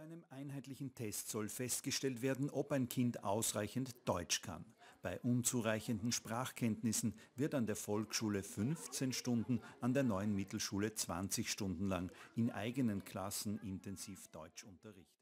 einem einheitlichen Test soll festgestellt werden, ob ein Kind ausreichend Deutsch kann. Bei unzureichenden Sprachkenntnissen wird an der Volksschule 15 Stunden, an der neuen Mittelschule 20 Stunden lang in eigenen Klassen intensiv Deutsch unterrichtet.